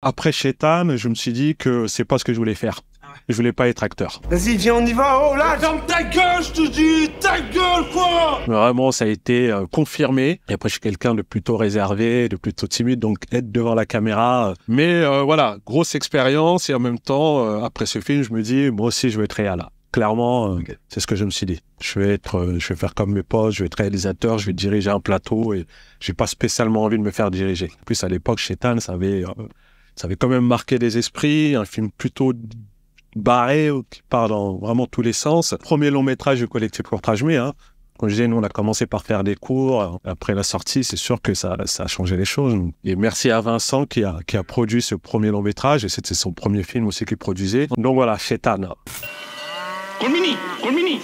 Après Chetan, je me suis dit que c'est pas ce que je voulais faire. Ah je voulais pas être acteur. Vas-y, viens, on y va. Oh là, ferme ta gueule, je te dis, ta gueule, quoi. Vraiment, ça a été euh, confirmé. Et après, je suis quelqu'un de plutôt réservé, de plutôt timide, donc être devant la caméra. Euh. Mais euh, voilà, grosse expérience. Et en même temps, après ce film, je me dis, moi aussi, je veux être réal. Clairement, c'est ce que je me suis dit. Je vais être, je vais faire comme mes potes, je vais être réalisateur, je vais diriger un plateau et j'ai pas spécialement envie de me faire diriger. En plus, à l'époque, Chetan, ça avait ça avait quand même marqué les esprits, un film plutôt barré, euh, qui part dans vraiment tous les sens. Premier long métrage du collectif pour Mais, Quand Comme je disais, nous, on a commencé par faire des cours. Après la sortie, c'est sûr que ça, a changé les choses. Et merci à Vincent qui a, produit ce premier long métrage. Et c'était son premier film aussi qu'il produisait. Donc voilà, Chetana. Colmini, Colmini.